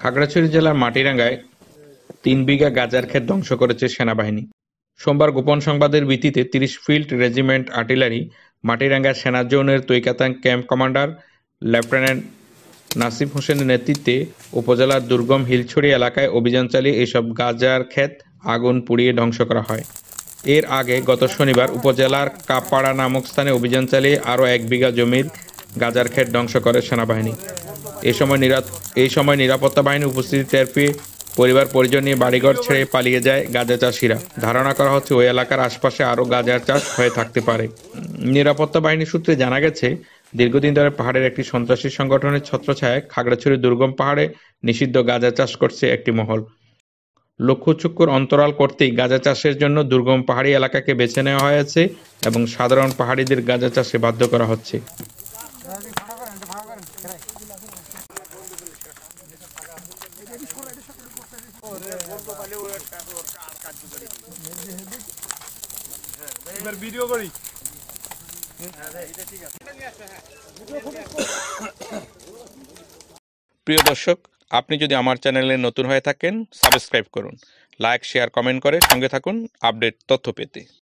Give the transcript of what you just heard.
খাগড়াছড়ি জেলার মাটিরাঙ্গায় তিন বিঘা গাঁজার ক্ষেত ধ্বংস করেছে সেনাবাহিনী সোমবার গোপন সংবাদের ভিত্তিতে তিরিশ ফিল্ড রেজিমেন্ট আর্টিলারি মাটিরাঙ্গা সেনা জোনের Taikatang camp commander lieutenant Nasif হোসেনের নেতৃত্বে উপজেলার দুর্গম হিলছড়ি এলাকায় অভিযান চালিয়ে এসব গাজার ক্ষেত আগুন পুড়িয়ে ধ্বংস করা হয় এর আগে গত শনিবার উপজেলার কাপাড়া নামক স্থানে অভিযান চালিয়ে আরও এক বিঘা জমির গাজার ক্ষেত ধ্বংস করে সেনাবাহিনী এই সময় এই সময় নিরাপত্তা বাহিনীর উপস্থিতি টের পেয়ে পরিবার পরিজন নিয়ে বাড়িঘর ছেড়ে পালিয়ে যায় গাঁজা চাষিরা ধারণা করা হচ্ছে ওই এলাকার আশপাশে আরও গাঁজার চাষ হয়ে থাকতে পারে নিরাপত্তা বাহিনী সূত্রে জানা গেছে দীর্ঘদিন ধরে পাহাড়ের একটি সন্ত্রাসী সংগঠনের ছত্রছায় খাগড়াছড়ি দুর্গম পাহাড়ে নিষিদ্ধ গাঁজা চাষ করছে একটি মহল লক্ষ্যচক্ষুর অন্তরাল করতেই গাঁজা চাষের জন্য দুর্গম পাহাড়ি এলাকাকে বেছে নেওয়া হয়েছে এবং সাধারণ পাহাড়িদের গাঁজা চাষে বাধ্য করা হচ্ছে এবার ভিডিও করি প্রিয় দর্শক আপনি যদি আমার চ্যানেলে নতুন হয়ে থাকেন সাবস্ক্রাইব করুন লাইক শেয়ার কমেন্ট করে সঙ্গে থাকুন আপডেট তথ্য পেতে